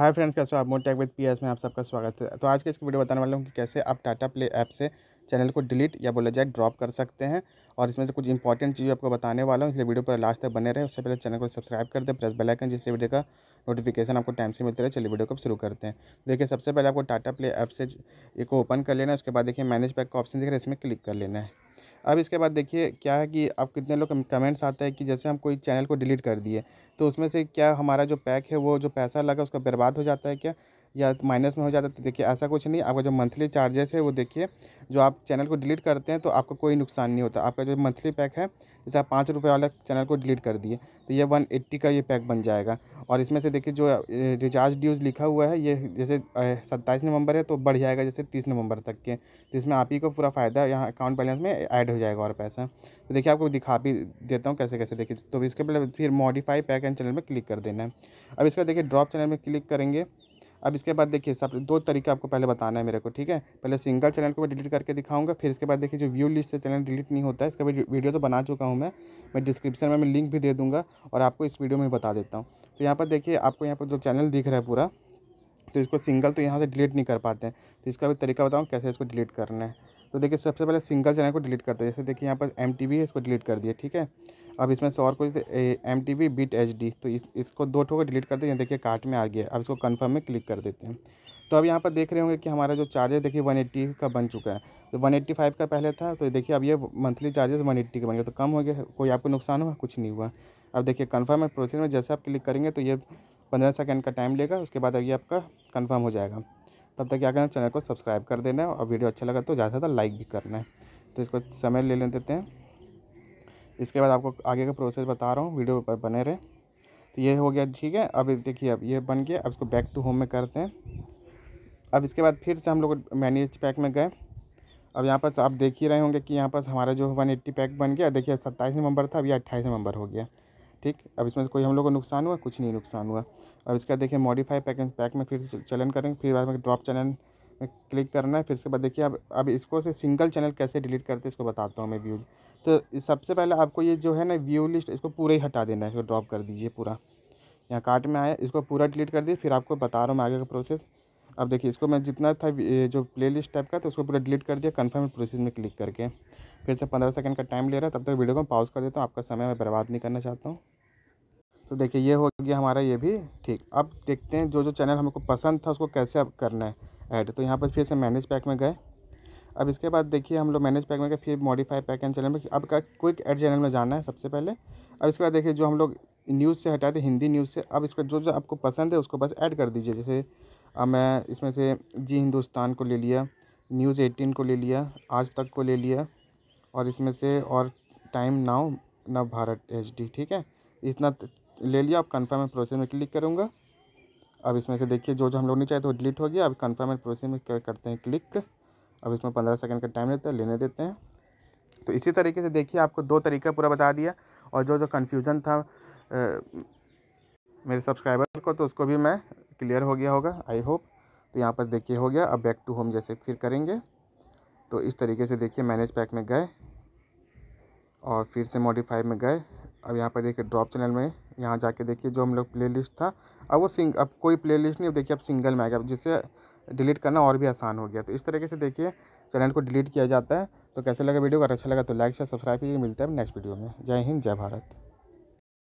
hi friends कैसे हो आप मोटे विद पी में आप सबका स्वागत है तो आज के इस वीडियो बताने वाला हूँ कि कैसे आप टाटा प्ले ऐप से चैनल को डिलीट या बोला जाए ड्रॉप कर सकते हैं और इसमें से कुछ इंपॉर्टेंट चीज़ आपको बताने वाला हूँ इसलिए वीडियो पर लास्ट तक बने रहे उससे पहले चैनल को सब्सक्राइब कर दें प्रेस बेलाइकन जिससे वीडियो का नोटिफिकेशन आपको टाइम से मिलते रहे चलिए वीडियो को शुरू करते हैं देखिए सबसे पहले आपको टाटा प्ले ऐप से एक ओपन कर लेना है उसके बाद देखिए मैनेज पैक का ऑप्शन दिख रहा है इसमें क्लिक कर लेना है अब इसके बाद देखिए क्या है कि अब कितने लोग कमेंट्स आते हैं कि जैसे हम कोई चैनल को डिलीट कर दिए तो उसमें से क्या हमारा जो पैक है वो जो पैसा लगा उसका बर्बाद हो जाता है क्या या माइनस में हो जाता है तो देखिए ऐसा कुछ नहीं आपका जो मंथली चार्जेस है वो देखिए जो आप चैनल को डिलीट करते हैं तो आपका कोई नुकसान नहीं होता आपका जो मंथली पैक है जैसे आप पाँच रुपये वाला चैनल को डिलीट कर दिए तो ये वन एट्टी का ये पैक बन जाएगा और इसमें से देखिए जो रिचार्ज ड्यूज लिखा हुआ है ये जैसे सत्ताईस नवंबर है तो बढ़ जाएगा जैसे तीस नवंबर तक के तो इसमें आप ही को पूरा फ़ायदा यहाँ अकाउंट बैलेंस में ऐड हो जाएगा और पैसा तो देखिए आपको दिखा भी देता हूँ कैसे कैसे देखिए तो इसके पहले फिर मॉडिफाई पैक एंड चैनल में क्लिक कर देना है अब इसका देखिए ड्रॉप चैनल में क्लिक करेंगे अब इसके बाद देखिए सब दो तरीके आपको पहले बताना है मेरे को ठीक है पहले सिंगल चैनल को मैं डिलीट करके दिखाऊंगा फिर इसके बाद देखिए जो व्यू लिस्ट से चैनल डिलीट नहीं होता है इसका भी वीडियो तो बना चुका हूँ मैं मैं डिस्क्रिप्शन में मैं लिंक भी दे दूँगा और आपको इस वीडियो में बता देता हूँ तो यहाँ पर देखिए आपको यहाँ पर जो चैनल दिख रहा है पूरा तो इसको सिंगल तो यहाँ से डिलीट नहीं कर पाते हैं तो इसका भी तरीका बताऊँ कैसे इसको डिलीट करना है तो देखिए सबसे पहले सिंगल चैनल को डिलीट करते हैं जैसे देखिए यहाँ पर एम है इसको डिलीट कर दिया ठीक है अब इसमें से और कोई M T V beat H D तो इस, इसको दो ठो को डिलीट करते हैं देखिए कार्ट में आ गया अब इसको कन्फर्म में क्लिक कर देते हैं तो अब यहाँ पर देख रहे होंगे कि हमारा जो चार्जर देखिए 180 का बन चुका है तो 185 का पहले था तो देखिए अब ये मंथली चार्जेस 180 का बन गया तो कम हो गया कोई आपको नुकसान हुआ कुछ नहीं हुआ अब देखिए कन्फर्म है प्रोसेस में जैसे आप क्लिक करेंगे तो ये पंद्रह सेकेंड का टाइम लेगा उसके बाद अभी आपका कन्फर्म हो जाएगा तब तक क्या करना चैनल को सब्सक्राइब कर देना है और वीडियो अच्छा लगा तो ज़्यादा से ज़्यादा लाइक भी करना है तो इसको समय ले लेते देते हैं इसके बाद आपको आगे का प्रोसेस बता रहा हूँ वीडियो पर बने रहे तो ये हो गया ठीक है अब देखिए अब ये बन गया अब इसको बैक टू होम में करते हैं अब इसके बाद फिर से हम लोग मैनेज पैक में गए अब यहाँ पर आप देख ही रहे होंगे कि यहाँ पर हमारा जो वन एट्टी पैक बन गया देखिए सत्ताईस नवंबर था अब ये अट्ठाईस नवंबर हो गया ठीक अब इसमें से कोई हम लोग को नुकसान हुआ कुछ नहीं नुकसान हुआ अब इसका देखिए मॉडिफाई पैक पैक में फिर चलन करेंगे फिर बाद में ड्रॉप चलन में क्लिक करना है फिर उसके बाद देखिए अब अब इसको से सिंगल चैनल कैसे डिलीट करते हैं इसको बताता हूँ मैं व्यू तो सबसे पहले आपको ये जो है ना व्यू लिस्ट इसको पूरा ही हटा देना है इसको ड्रॉप कर दीजिए पूरा यहाँ कार्ट में आया इसको पूरा डिलीट कर दिए फिर आपको बता रहा हूँ मैं आगे का प्रोसेस अब देखिए इसको मैं जितना था जो प्ले लिस्ट टाइप का था उसको पूरा डिलीट कर दिया कन्फर्म प्रोसेस में क्लिक करके फिर से पंद्रह सेकंड का टाइम ले रहा है तब तक वीडियो को पॉज कर देता हूँ आपका समय मैं बर्बाद नहीं करना चाहता हूँ तो देखिए ये हो गया हमारा ये भी ठीक अब देखते हैं जो जो चैनल हमको पसंद था उसको कैसे अब करना है ऐड तो यहाँ पर फिर से मैनेज पैक में गए अब इसके बाद देखिए हम लोग मैनेज पैक में गए फिर मॉडिफाई पैक एंड चैनल में अब का क्विक एड चैनल में जाना है सबसे पहले अब इसके बाद देखिए जो हम लोग न्यूज़ से हटाए थे हिंदी न्यूज़ से अब इस पर जो जो आपको पसंद है उसको बस ऐड कर दीजिए जैसे अब मैं इसमें से जी हिंदुस्तान को ले लिया न्यूज़ एटीन को ले लिया आज तक को ले लिया और इसमें से और टाइम नाउ नव भारत एच ठीक है इतना ले लिया अब कन्फर्म एंड प्रोसेस में क्लिक करूँगा अब इसमें से देखिए जो जो हम लोग नहीं चाहे तो डिलीट हो गया अब कन्फर्म एंड प्रोसेस में करते हैं क्लिक अब इसमें पंद्रह सेकंड का टाइम लेते हैं लेने देते हैं तो इसी तरीके से देखिए आपको दो तरीका पूरा बता दिया और जो जो कन्फ्यूज़न था आ, मेरे सब्सक्राइबर को तो उसको भी मैं क्लियर हो गया होगा आई होप तो यहाँ पर देखिए हो गया अब बैक टू होम जैसे फिर करेंगे तो इस तरीके से देखिए मैनेज पैक में गए और फिर से मॉडिफाई में गए अब यहाँ पर देखिए ड्रॉप चैनल में यहाँ जाके देखिए जो हम लोग प्ले लिस्ट था अब वो सिंग अब कोई प्ले लिस्ट नहीं देखिए अब सिंगल में आएगा जिससे डिलीट करना और भी आसान हो गया तो इस तरीके से देखिए चैनल को डिलीट किया जाता है तो कैसे लगा वीडियो अगर अच्छा लगा तो लाइक शेयर सब्सक्राइब कीजिए मिलता है नेक्स्ट वीडियो में जय हिंद जय भारत